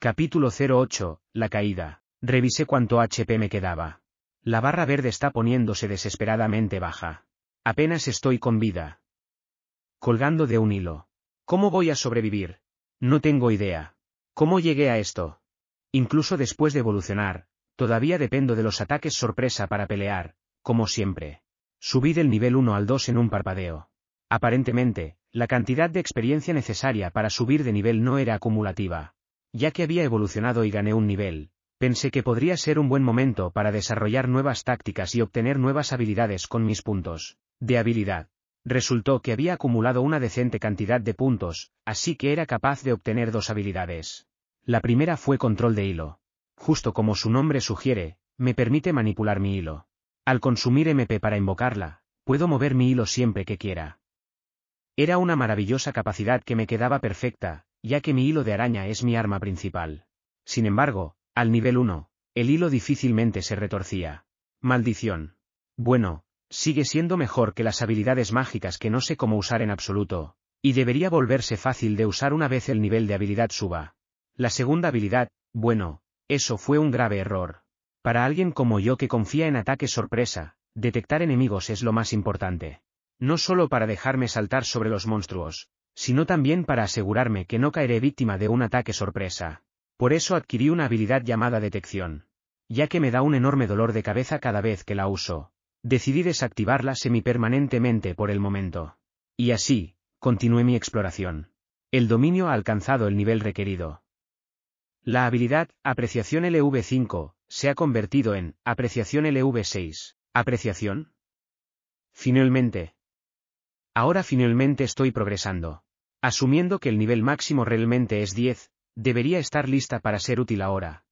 Capítulo 08, La caída. Revisé cuánto HP me quedaba. La barra verde está poniéndose desesperadamente baja. Apenas estoy con vida. Colgando de un hilo. ¿Cómo voy a sobrevivir? No tengo idea. ¿Cómo llegué a esto? Incluso después de evolucionar, todavía dependo de los ataques sorpresa para pelear, como siempre. Subí del nivel 1 al 2 en un parpadeo. Aparentemente, la cantidad de experiencia necesaria para subir de nivel no era acumulativa, ya que había evolucionado y gané un nivel, pensé que podría ser un buen momento para desarrollar nuevas tácticas y obtener nuevas habilidades con mis puntos de habilidad. Resultó que había acumulado una decente cantidad de puntos, así que era capaz de obtener dos habilidades. La primera fue control de hilo. Justo como su nombre sugiere, me permite manipular mi hilo. Al consumir MP para invocarla, puedo mover mi hilo siempre que quiera. Era una maravillosa capacidad que me quedaba perfecta, ya que mi hilo de araña es mi arma principal. Sin embargo, al nivel 1, el hilo difícilmente se retorcía. Maldición. Bueno, sigue siendo mejor que las habilidades mágicas que no sé cómo usar en absoluto, y debería volverse fácil de usar una vez el nivel de habilidad suba. La segunda habilidad, bueno, eso fue un grave error. Para alguien como yo que confía en ataques sorpresa, detectar enemigos es lo más importante. No solo para dejarme saltar sobre los monstruos, sino también para asegurarme que no caeré víctima de un ataque sorpresa. Por eso adquirí una habilidad llamada detección. Ya que me da un enorme dolor de cabeza cada vez que la uso, decidí desactivarla semipermanentemente por el momento. Y así, continué mi exploración. El dominio ha alcanzado el nivel requerido. La habilidad Apreciación LV5 se ha convertido en Apreciación LV6. ¿Apreciación? Finalmente. Ahora finalmente estoy progresando. Asumiendo que el nivel máximo realmente es 10, debería estar lista para ser útil ahora.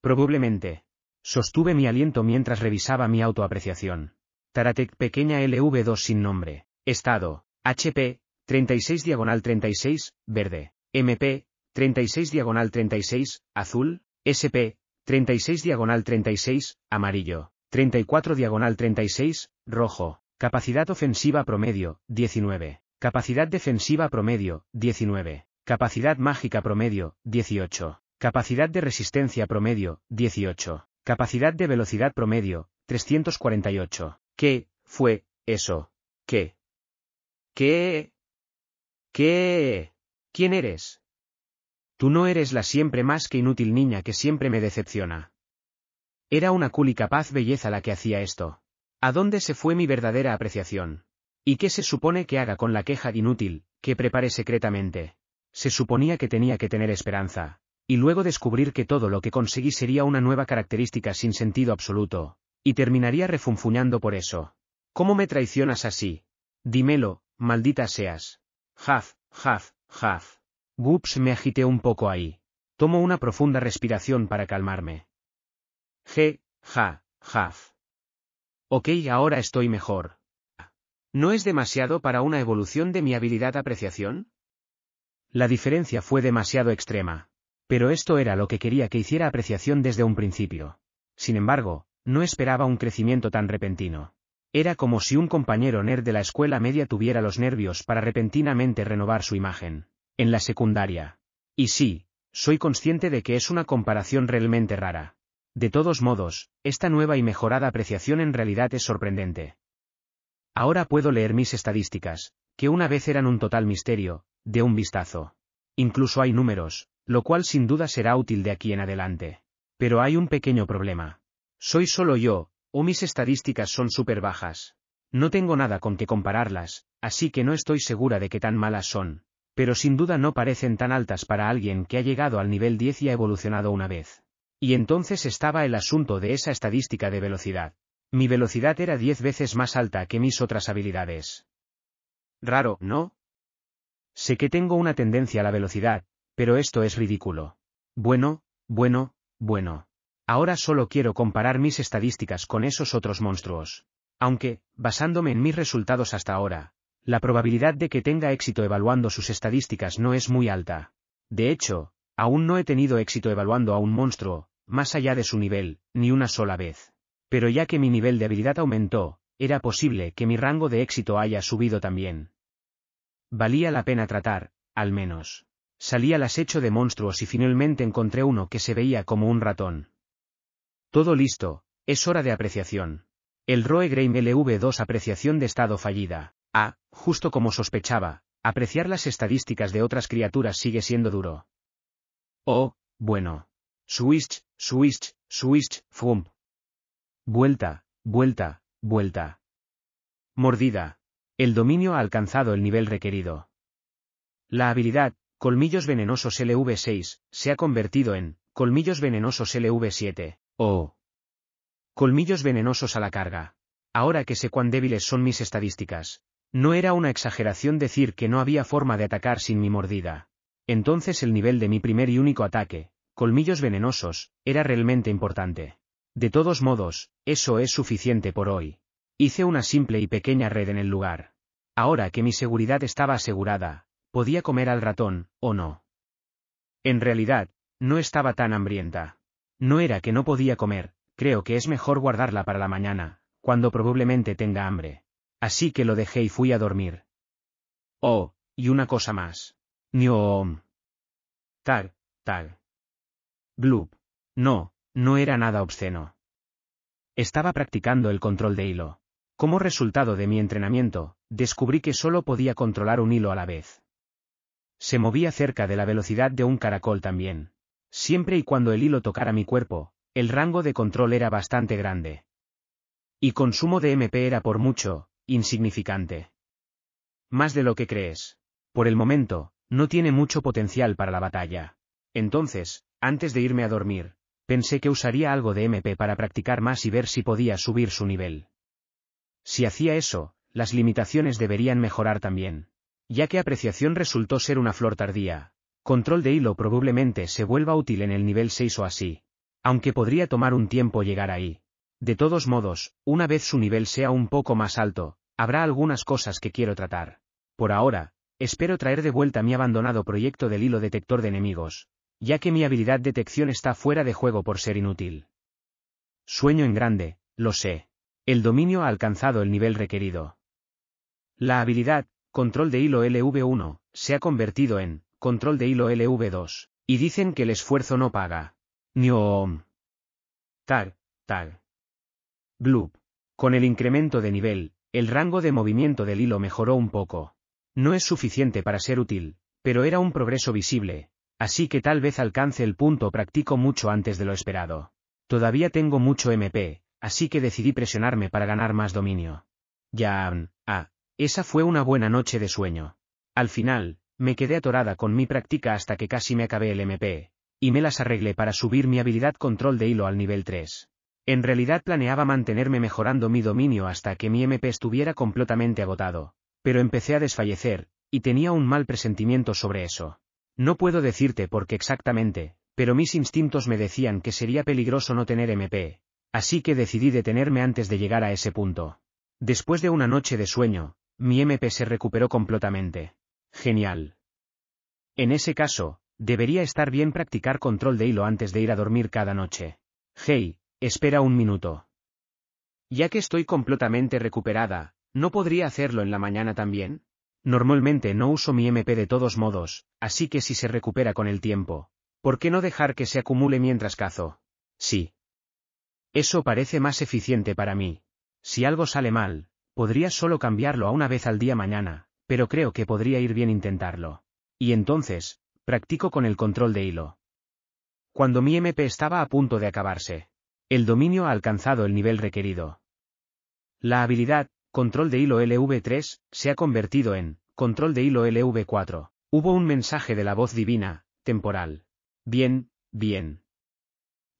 Probablemente. Sostuve mi aliento mientras revisaba mi autoapreciación. Taratec pequeña LV2 sin nombre. Estado. HP. 36 diagonal 36, verde. MP. 36 diagonal 36, azul. SP. 36 diagonal 36, amarillo. 34 diagonal 36, rojo. Capacidad ofensiva promedio, 19. Capacidad defensiva promedio, 19. Capacidad mágica promedio, 18. Capacidad de resistencia promedio, 18. Capacidad de velocidad promedio, 348. ¿Qué fue eso? ¿Qué? ¿Qué? ¿Qué? ¿Quién eres? Tú no eres la siempre más que inútil niña que siempre me decepciona. Era una cúlica capaz belleza la que hacía esto. ¿A dónde se fue mi verdadera apreciación? ¿Y qué se supone que haga con la queja inútil, que prepare secretamente? Se suponía que tenía que tener esperanza. Y luego descubrir que todo lo que conseguí sería una nueva característica sin sentido absoluto. Y terminaría refunfuñando por eso. ¿Cómo me traicionas así? Dímelo, maldita seas. Jaf, jaf, jaf. Gups me agité un poco ahí. Tomo una profunda respiración para calmarme. Je, ja, jaf. Ok, ahora estoy mejor. ¿No es demasiado para una evolución de mi habilidad apreciación? La diferencia fue demasiado extrema. Pero esto era lo que quería que hiciera apreciación desde un principio. Sin embargo, no esperaba un crecimiento tan repentino. Era como si un compañero nerd de la escuela media tuviera los nervios para repentinamente renovar su imagen. En la secundaria. Y sí, soy consciente de que es una comparación realmente rara. De todos modos, esta nueva y mejorada apreciación en realidad es sorprendente. Ahora puedo leer mis estadísticas, que una vez eran un total misterio, de un vistazo. Incluso hay números, lo cual sin duda será útil de aquí en adelante. Pero hay un pequeño problema. Soy solo yo, o mis estadísticas son súper bajas. No tengo nada con que compararlas, así que no estoy segura de que tan malas son, pero sin duda no parecen tan altas para alguien que ha llegado al nivel 10 y ha evolucionado una vez. Y entonces estaba el asunto de esa estadística de velocidad, mi velocidad era diez veces más alta que mis otras habilidades. Raro, ¿no? Sé que tengo una tendencia a la velocidad, pero esto es ridículo. Bueno, bueno, bueno. Ahora solo quiero comparar mis estadísticas con esos otros monstruos. Aunque, basándome en mis resultados hasta ahora, la probabilidad de que tenga éxito evaluando sus estadísticas no es muy alta. De hecho, aún no he tenido éxito evaluando a un monstruo, más allá de su nivel, ni una sola vez. Pero ya que mi nivel de habilidad aumentó, era posible que mi rango de éxito haya subido también. Valía la pena tratar, al menos. Salí al acecho de monstruos y finalmente encontré uno que se veía como un ratón. Todo listo, es hora de apreciación. El Roe le LV2 apreciación de estado fallida. Ah, justo como sospechaba, apreciar las estadísticas de otras criaturas sigue siendo duro. Oh, bueno. Switch, switch, switch, fum. Vuelta, vuelta, vuelta. Mordida. El dominio ha alcanzado el nivel requerido. La habilidad, Colmillos Venenosos LV6, se ha convertido en Colmillos Venenosos LV7, o Colmillos Venenosos a la carga. Ahora que sé cuán débiles son mis estadísticas. No era una exageración decir que no había forma de atacar sin mi mordida. Entonces el nivel de mi primer y único ataque, Colmillos Venenosos, era realmente importante. De todos modos, eso es suficiente por hoy. Hice una simple y pequeña red en el lugar. Ahora que mi seguridad estaba asegurada, podía comer al ratón, o no. En realidad, no estaba tan hambrienta. No era que no podía comer, creo que es mejor guardarla para la mañana, cuando probablemente tenga hambre. Así que lo dejé y fui a dormir. Oh, y una cosa más. Om. Tag, tag. Bloop, No, no era nada obsceno. Estaba practicando el control de hilo. Como resultado de mi entrenamiento, descubrí que solo podía controlar un hilo a la vez. Se movía cerca de la velocidad de un caracol también. Siempre y cuando el hilo tocara mi cuerpo, el rango de control era bastante grande. Y consumo de MP era por mucho, insignificante. Más de lo que crees. Por el momento, no tiene mucho potencial para la batalla. Entonces, antes de irme a dormir, Pensé que usaría algo de MP para practicar más y ver si podía subir su nivel. Si hacía eso, las limitaciones deberían mejorar también. Ya que apreciación resultó ser una flor tardía, control de hilo probablemente se vuelva útil en el nivel 6 o así. Aunque podría tomar un tiempo llegar ahí. De todos modos, una vez su nivel sea un poco más alto, habrá algunas cosas que quiero tratar. Por ahora, espero traer de vuelta mi abandonado proyecto del hilo detector de enemigos, ya que mi habilidad detección está fuera de juego por ser inútil. Sueño en grande, lo sé. El dominio ha alcanzado el nivel requerido. La habilidad, control de hilo LV1, se ha convertido en, control de hilo LV2, y dicen que el esfuerzo no paga. Niom. Tag, tag. Bloop. Con el incremento de nivel, el rango de movimiento del hilo mejoró un poco. No es suficiente para ser útil, pero era un progreso visible, Así que tal vez alcance el punto practico mucho antes de lo esperado. Todavía tengo mucho MP, así que decidí presionarme para ganar más dominio. Ya, mm, ah, esa fue una buena noche de sueño. Al final, me quedé atorada con mi práctica hasta que casi me acabé el MP, y me las arreglé para subir mi habilidad control de hilo al nivel 3. En realidad planeaba mantenerme mejorando mi dominio hasta que mi MP estuviera completamente agotado, pero empecé a desfallecer, y tenía un mal presentimiento sobre eso. No puedo decirte por qué exactamente, pero mis instintos me decían que sería peligroso no tener MP, así que decidí detenerme antes de llegar a ese punto. Después de una noche de sueño, mi MP se recuperó completamente. Genial. En ese caso, debería estar bien practicar control de hilo antes de ir a dormir cada noche. Hey, espera un minuto. Ya que estoy completamente recuperada, ¿no podría hacerlo en la mañana también? Normalmente no uso mi MP de todos modos, así que si se recupera con el tiempo, ¿por qué no dejar que se acumule mientras cazo? Sí. Eso parece más eficiente para mí. Si algo sale mal, podría solo cambiarlo a una vez al día mañana, pero creo que podría ir bien intentarlo. Y entonces, practico con el control de hilo. Cuando mi MP estaba a punto de acabarse, el dominio ha alcanzado el nivel requerido. La habilidad, control de hilo LV3, se ha convertido en control de hilo LV4. Hubo un mensaje de la voz divina, temporal. Bien, bien.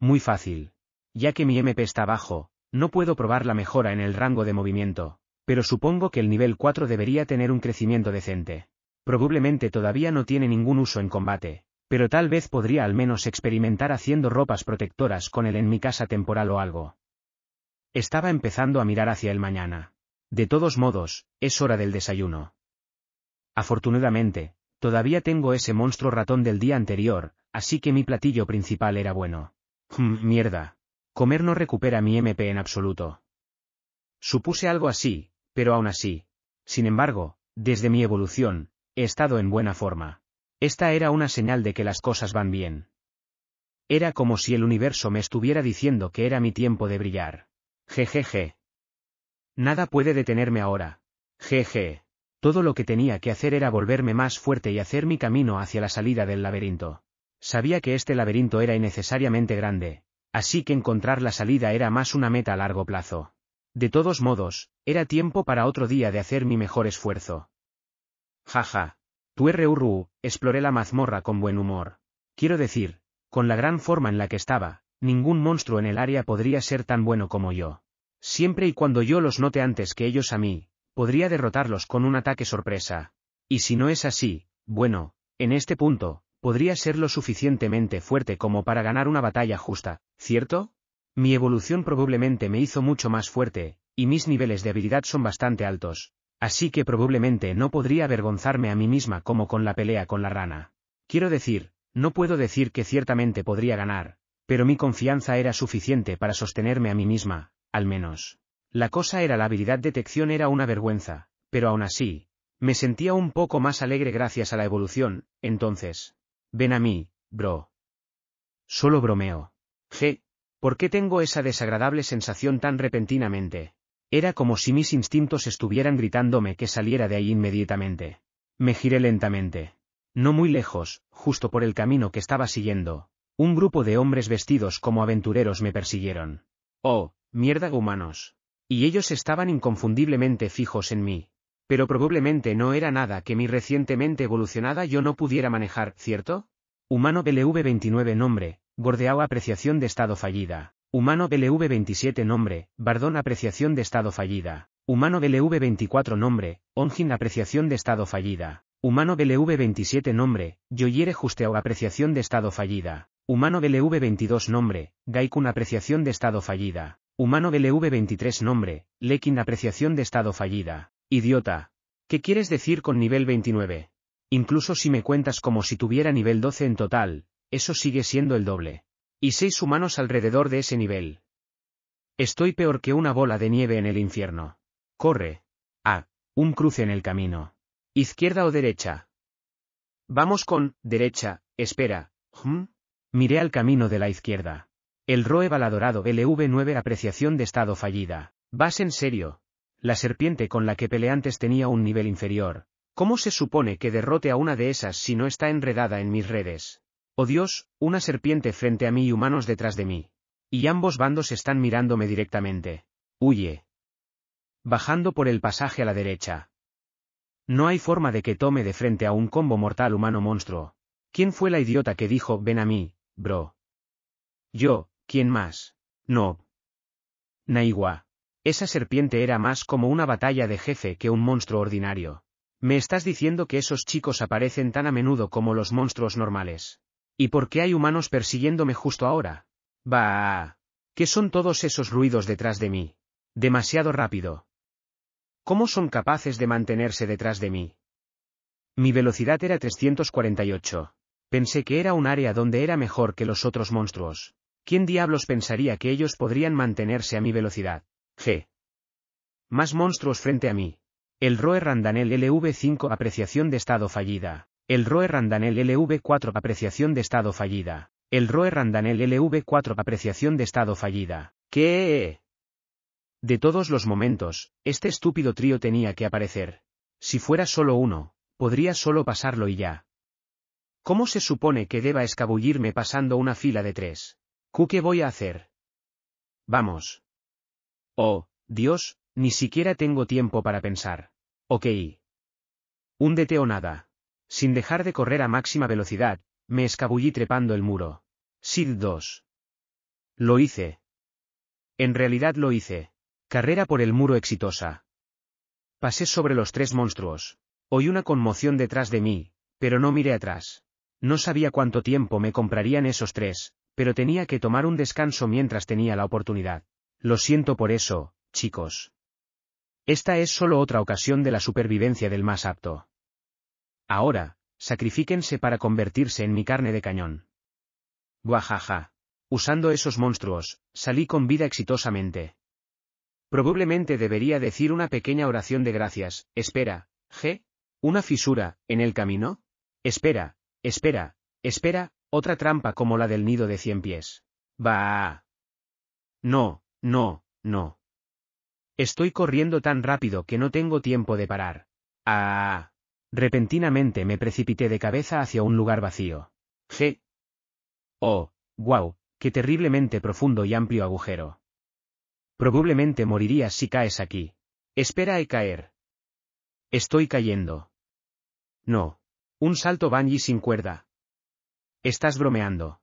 Muy fácil. Ya que mi MP está bajo, no puedo probar la mejora en el rango de movimiento, pero supongo que el nivel 4 debería tener un crecimiento decente. Probablemente todavía no tiene ningún uso en combate, pero tal vez podría al menos experimentar haciendo ropas protectoras con él en mi casa temporal o algo. Estaba empezando a mirar hacia el mañana. De todos modos, es hora del desayuno. Afortunadamente, todavía tengo ese monstruo ratón del día anterior, así que mi platillo principal era bueno. Mm, mierda. Comer no recupera mi MP en absoluto. Supuse algo así, pero aún así. Sin embargo, desde mi evolución, he estado en buena forma. Esta era una señal de que las cosas van bien. Era como si el universo me estuviera diciendo que era mi tiempo de brillar. Jejeje. Nada puede detenerme ahora. Jeje. Todo lo que tenía que hacer era volverme más fuerte y hacer mi camino hacia la salida del laberinto. Sabía que este laberinto era innecesariamente grande, así que encontrar la salida era más una meta a largo plazo. De todos modos, era tiempo para otro día de hacer mi mejor esfuerzo. Jaja. Tuerreurru, exploré la mazmorra con buen humor. Quiero decir, con la gran forma en la que estaba, ningún monstruo en el área podría ser tan bueno como yo. Siempre y cuando yo los note antes que ellos a mí, podría derrotarlos con un ataque sorpresa. Y si no es así, bueno, en este punto, podría ser lo suficientemente fuerte como para ganar una batalla justa, ¿cierto? Mi evolución probablemente me hizo mucho más fuerte, y mis niveles de habilidad son bastante altos, así que probablemente no podría avergonzarme a mí misma como con la pelea con la rana. Quiero decir, no puedo decir que ciertamente podría ganar, pero mi confianza era suficiente para sostenerme a mí misma, al menos. La cosa era la habilidad detección era una vergüenza, pero aún así, me sentía un poco más alegre gracias a la evolución, entonces. Ven a mí, bro. Solo bromeo. Je, ¿por qué tengo esa desagradable sensación tan repentinamente? Era como si mis instintos estuvieran gritándome que saliera de ahí inmediatamente. Me giré lentamente. No muy lejos, justo por el camino que estaba siguiendo, un grupo de hombres vestidos como aventureros me persiguieron. Oh, mierda humanos. Y ellos estaban inconfundiblemente fijos en mí. Pero probablemente no era nada que mi recientemente evolucionada yo no pudiera manejar, ¿cierto? Humano BLV-29 nombre, Gordeau apreciación de estado fallida. Humano BLV-27 nombre, Bardón apreciación de estado fallida. Humano BLV-24 nombre, Ongin apreciación de estado fallida. Humano BLV-27 nombre, Yoyere Justeo apreciación de estado fallida. Humano BLV-22 nombre, Gaikun apreciación de estado fallida. Humano BLV23 nombre, Lekin apreciación de estado fallida. Idiota. ¿Qué quieres decir con nivel 29? Incluso si me cuentas como si tuviera nivel 12 en total, eso sigue siendo el doble. Y seis humanos alrededor de ese nivel. Estoy peor que una bola de nieve en el infierno. Corre. Ah, un cruce en el camino. ¿Izquierda o derecha? Vamos con, derecha, espera. hm. Miré al camino de la izquierda. El ROE baladorado LV9 apreciación de estado fallida. Vas en serio. La serpiente con la que peleé antes tenía un nivel inferior. ¿Cómo se supone que derrote a una de esas si no está enredada en mis redes? Oh Dios, una serpiente frente a mí y humanos detrás de mí. Y ambos bandos están mirándome directamente. Huye. Bajando por el pasaje a la derecha. No hay forma de que tome de frente a un combo mortal humano monstruo. ¿Quién fue la idiota que dijo, ven a mí, bro? Yo, ¿Quién más? No. Naigua. Esa serpiente era más como una batalla de jefe que un monstruo ordinario. Me estás diciendo que esos chicos aparecen tan a menudo como los monstruos normales. ¿Y por qué hay humanos persiguiéndome justo ahora? Bah. ¿Qué son todos esos ruidos detrás de mí? Demasiado rápido. ¿Cómo son capaces de mantenerse detrás de mí? Mi velocidad era 348. Pensé que era un área donde era mejor que los otros monstruos. ¿Quién diablos pensaría que ellos podrían mantenerse a mi velocidad? G. Más monstruos frente a mí. El Roe Randanel LV5 apreciación de estado fallida. El Roe Randanel LV4 apreciación de estado fallida. El Roe Randanel LV4 apreciación de estado fallida. ¿Qué? De todos los momentos, este estúpido trío tenía que aparecer. Si fuera solo uno, podría solo pasarlo y ya. ¿Cómo se supone que deba escabullirme pasando una fila de tres? ¿Qué voy a hacer? Vamos. Oh, Dios, ni siquiera tengo tiempo para pensar. Ok. Húndete o nada. Sin dejar de correr a máxima velocidad, me escabullí trepando el muro. Sid 2. Lo hice. En realidad lo hice. Carrera por el muro exitosa. Pasé sobre los tres monstruos. Oí una conmoción detrás de mí, pero no miré atrás. No sabía cuánto tiempo me comprarían esos tres, pero tenía que tomar un descanso mientras tenía la oportunidad. Lo siento por eso, chicos. Esta es solo otra ocasión de la supervivencia del más apto. Ahora, sacrifíquense para convertirse en mi carne de cañón. Guajaja. Usando esos monstruos, salí con vida exitosamente. Probablemente debería decir una pequeña oración de gracias, espera, G. ¿Una fisura, en el camino? Espera, espera, espera, otra trampa como la del nido de cien pies. Bah. No, no, no. Estoy corriendo tan rápido que no tengo tiempo de parar. Ah. Repentinamente me precipité de cabeza hacia un lugar vacío. G. Oh, guau, qué terriblemente profundo y amplio agujero. Probablemente morirías si caes aquí. Espera y caer. Estoy cayendo. No. Un salto bungee sin cuerda, Estás bromeando.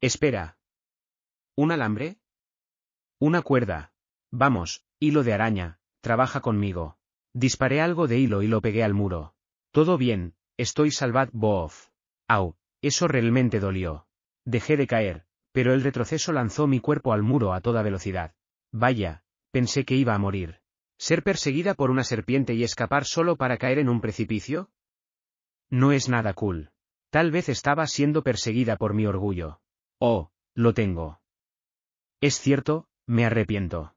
Espera. ¿Un alambre? Una cuerda. Vamos, hilo de araña, trabaja conmigo. Disparé algo de hilo y lo pegué al muro. Todo bien, estoy salvad Boof. Au, eso realmente dolió. Dejé de caer, pero el retroceso lanzó mi cuerpo al muro a toda velocidad. Vaya, pensé que iba a morir. ¿Ser perseguida por una serpiente y escapar solo para caer en un precipicio? No es nada cool. Tal vez estaba siendo perseguida por mi orgullo. Oh, lo tengo. Es cierto, me arrepiento.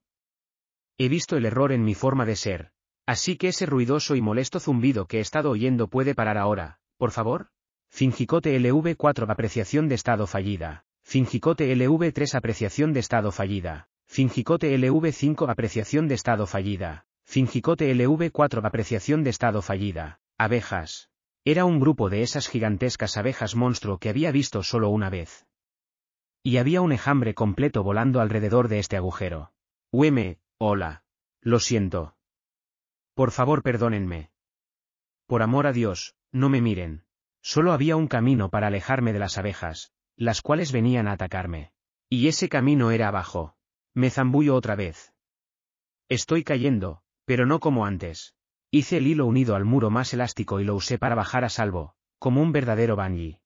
He visto el error en mi forma de ser. Así que ese ruidoso y molesto zumbido que he estado oyendo puede parar ahora, por favor. Fingicote LV4 apreciación de estado fallida. Fingicote LV3 apreciación de estado fallida. Fingicote LV5 apreciación de estado fallida. Fingicote LV4 apreciación de estado fallida. Abejas. Era un grupo de esas gigantescas abejas monstruo que había visto solo una vez. Y había un enjambre completo volando alrededor de este agujero. Hueme, hola. Lo siento. Por favor perdónenme. Por amor a Dios, no me miren. Solo había un camino para alejarme de las abejas, las cuales venían a atacarme. Y ese camino era abajo. Me zambullo otra vez. Estoy cayendo, pero no como antes. Hice el hilo unido al muro más elástico y lo usé para bajar a salvo, como un verdadero banji.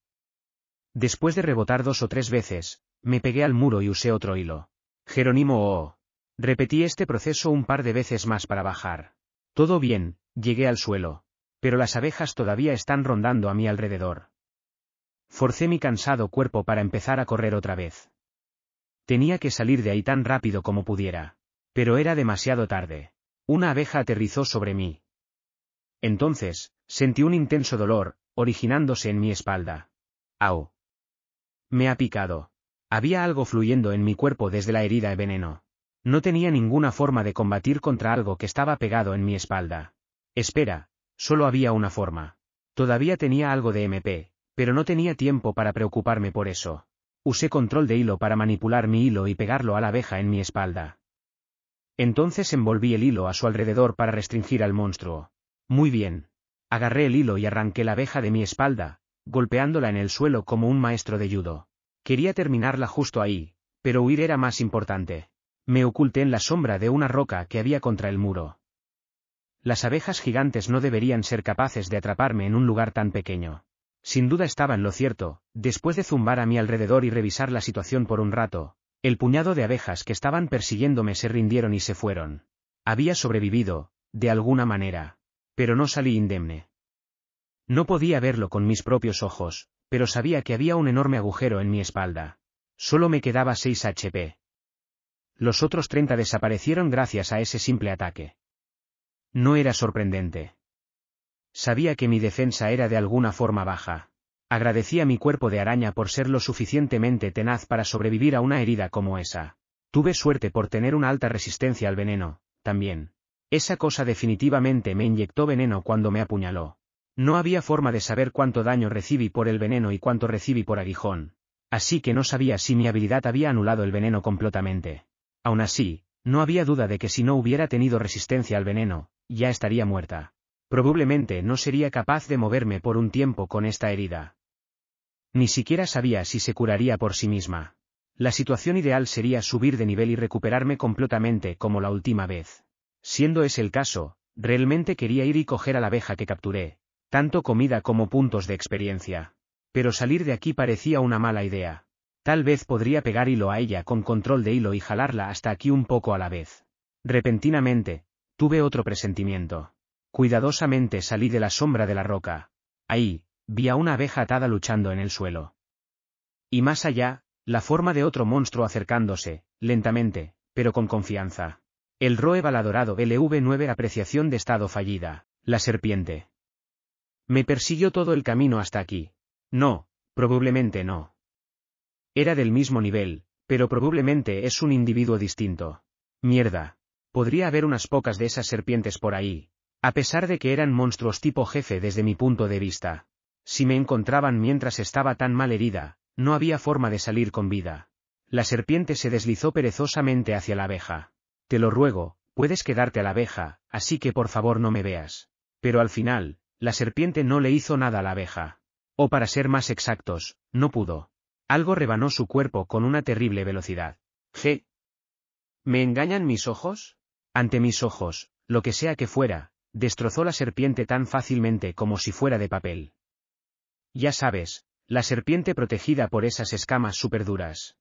Después de rebotar dos o tres veces, me pegué al muro y usé otro hilo. Jerónimo Oh. Repetí este proceso un par de veces más para bajar. Todo bien, llegué al suelo. Pero las abejas todavía están rondando a mi alrededor. Forcé mi cansado cuerpo para empezar a correr otra vez. Tenía que salir de ahí tan rápido como pudiera. Pero era demasiado tarde. Una abeja aterrizó sobre mí, entonces, sentí un intenso dolor, originándose en mi espalda. ¡Au! Me ha picado. Había algo fluyendo en mi cuerpo desde la herida de veneno. No tenía ninguna forma de combatir contra algo que estaba pegado en mi espalda. Espera, solo había una forma. Todavía tenía algo de MP, pero no tenía tiempo para preocuparme por eso. Usé control de hilo para manipular mi hilo y pegarlo a la abeja en mi espalda. Entonces envolví el hilo a su alrededor para restringir al monstruo. Muy bien. Agarré el hilo y arranqué la abeja de mi espalda, golpeándola en el suelo como un maestro de judo. Quería terminarla justo ahí, pero huir era más importante. Me oculté en la sombra de una roca que había contra el muro. Las abejas gigantes no deberían ser capaces de atraparme en un lugar tan pequeño. Sin duda estaba en lo cierto, después de zumbar a mi alrededor y revisar la situación por un rato, el puñado de abejas que estaban persiguiéndome se rindieron y se fueron. Había sobrevivido, de alguna manera pero no salí indemne. No podía verlo con mis propios ojos, pero sabía que había un enorme agujero en mi espalda. Solo me quedaba 6 HP. Los otros 30 desaparecieron gracias a ese simple ataque. No era sorprendente. Sabía que mi defensa era de alguna forma baja. Agradecía mi cuerpo de araña por ser lo suficientemente tenaz para sobrevivir a una herida como esa. Tuve suerte por tener una alta resistencia al veneno, también. Esa cosa definitivamente me inyectó veneno cuando me apuñaló. No había forma de saber cuánto daño recibí por el veneno y cuánto recibí por aguijón. Así que no sabía si mi habilidad había anulado el veneno completamente. Aún así, no había duda de que si no hubiera tenido resistencia al veneno, ya estaría muerta. Probablemente no sería capaz de moverme por un tiempo con esta herida. Ni siquiera sabía si se curaría por sí misma. La situación ideal sería subir de nivel y recuperarme completamente como la última vez. Siendo ese el caso, realmente quería ir y coger a la abeja que capturé, tanto comida como puntos de experiencia. Pero salir de aquí parecía una mala idea. Tal vez podría pegar hilo a ella con control de hilo y jalarla hasta aquí un poco a la vez. Repentinamente, tuve otro presentimiento. Cuidadosamente salí de la sombra de la roca. Ahí, vi a una abeja atada luchando en el suelo. Y más allá, la forma de otro monstruo acercándose, lentamente, pero con confianza. El ROE baladorado LV9 Apreciación de estado fallida. La serpiente. Me persiguió todo el camino hasta aquí. No, probablemente no. Era del mismo nivel, pero probablemente es un individuo distinto. Mierda. Podría haber unas pocas de esas serpientes por ahí, a pesar de que eran monstruos tipo jefe desde mi punto de vista. Si me encontraban mientras estaba tan mal herida, no había forma de salir con vida. La serpiente se deslizó perezosamente hacia la abeja. Te lo ruego, puedes quedarte a la abeja, así que por favor no me veas. Pero al final, la serpiente no le hizo nada a la abeja. O para ser más exactos, no pudo. Algo rebanó su cuerpo con una terrible velocidad. ¿G? ¿Me engañan mis ojos? Ante mis ojos, lo que sea que fuera, destrozó la serpiente tan fácilmente como si fuera de papel. Ya sabes, la serpiente protegida por esas escamas duras.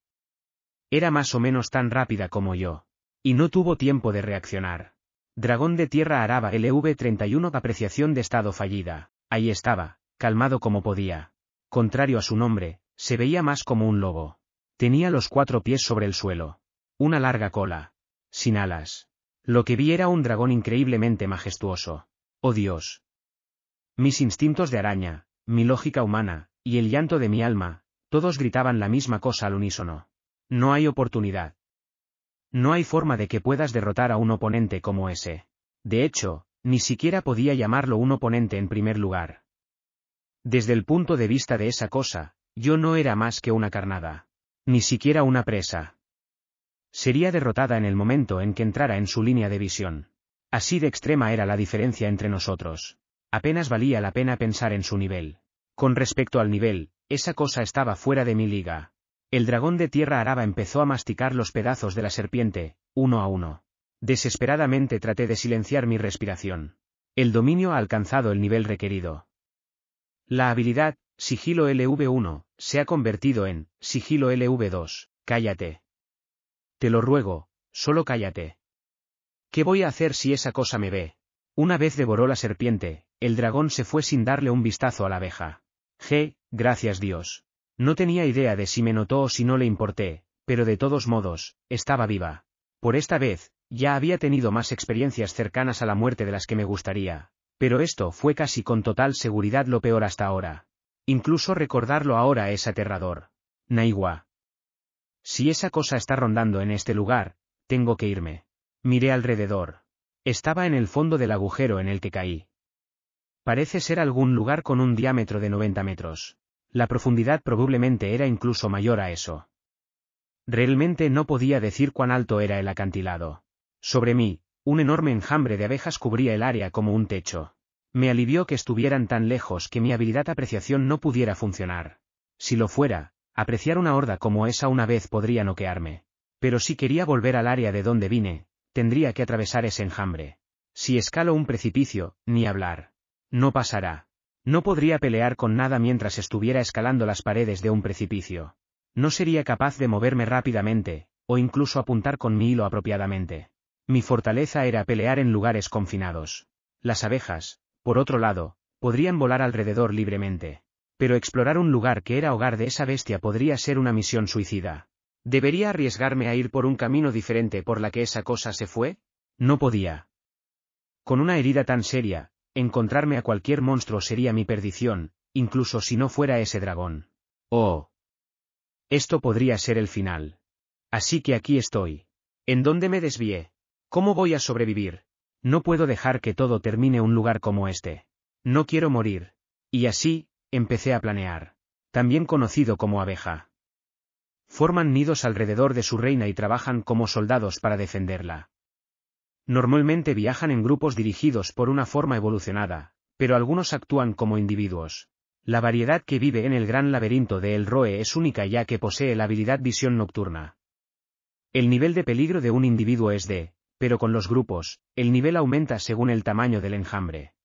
Era más o menos tan rápida como yo. Y no tuvo tiempo de reaccionar. Dragón de Tierra Araba LV31 Apreciación de estado fallida. Ahí estaba, calmado como podía. Contrario a su nombre, se veía más como un lobo. Tenía los cuatro pies sobre el suelo. Una larga cola. Sin alas. Lo que vi era un dragón increíblemente majestuoso. ¡Oh Dios! Mis instintos de araña, mi lógica humana, y el llanto de mi alma, todos gritaban la misma cosa al unísono. No hay oportunidad. No hay forma de que puedas derrotar a un oponente como ese. De hecho, ni siquiera podía llamarlo un oponente en primer lugar. Desde el punto de vista de esa cosa, yo no era más que una carnada. Ni siquiera una presa. Sería derrotada en el momento en que entrara en su línea de visión. Así de extrema era la diferencia entre nosotros. Apenas valía la pena pensar en su nivel. Con respecto al nivel, esa cosa estaba fuera de mi liga. El dragón de tierra araba empezó a masticar los pedazos de la serpiente, uno a uno. Desesperadamente traté de silenciar mi respiración. El dominio ha alcanzado el nivel requerido. La habilidad, sigilo LV1, se ha convertido en, sigilo LV2, cállate. Te lo ruego, solo cállate. ¿Qué voy a hacer si esa cosa me ve? Una vez devoró la serpiente, el dragón se fue sin darle un vistazo a la abeja. G, gracias Dios. No tenía idea de si me notó o si no le importé, pero de todos modos, estaba viva. Por esta vez, ya había tenido más experiencias cercanas a la muerte de las que me gustaría. Pero esto fue casi con total seguridad lo peor hasta ahora. Incluso recordarlo ahora es aterrador. Naigua. Si esa cosa está rondando en este lugar, tengo que irme. Miré alrededor. Estaba en el fondo del agujero en el que caí. Parece ser algún lugar con un diámetro de 90 metros la profundidad probablemente era incluso mayor a eso. Realmente no podía decir cuán alto era el acantilado. Sobre mí, un enorme enjambre de abejas cubría el área como un techo. Me alivió que estuvieran tan lejos que mi habilidad apreciación no pudiera funcionar. Si lo fuera, apreciar una horda como esa una vez podría noquearme. Pero si quería volver al área de donde vine, tendría que atravesar ese enjambre. Si escalo un precipicio, ni hablar. No pasará. No podría pelear con nada mientras estuviera escalando las paredes de un precipicio. No sería capaz de moverme rápidamente, o incluso apuntar con mi hilo apropiadamente. Mi fortaleza era pelear en lugares confinados. Las abejas, por otro lado, podrían volar alrededor libremente. Pero explorar un lugar que era hogar de esa bestia podría ser una misión suicida. ¿Debería arriesgarme a ir por un camino diferente por la que esa cosa se fue? No podía. Con una herida tan seria, Encontrarme a cualquier monstruo sería mi perdición, incluso si no fuera ese dragón. Oh. Esto podría ser el final. Así que aquí estoy. ¿En dónde me desvié? ¿Cómo voy a sobrevivir? No puedo dejar que todo termine un lugar como este. No quiero morir. Y así, empecé a planear. También conocido como abeja. Forman nidos alrededor de su reina y trabajan como soldados para defenderla. Normalmente viajan en grupos dirigidos por una forma evolucionada, pero algunos actúan como individuos. La variedad que vive en el gran laberinto de El Roe es única ya que posee la habilidad visión nocturna. El nivel de peligro de un individuo es de, pero con los grupos, el nivel aumenta según el tamaño del enjambre.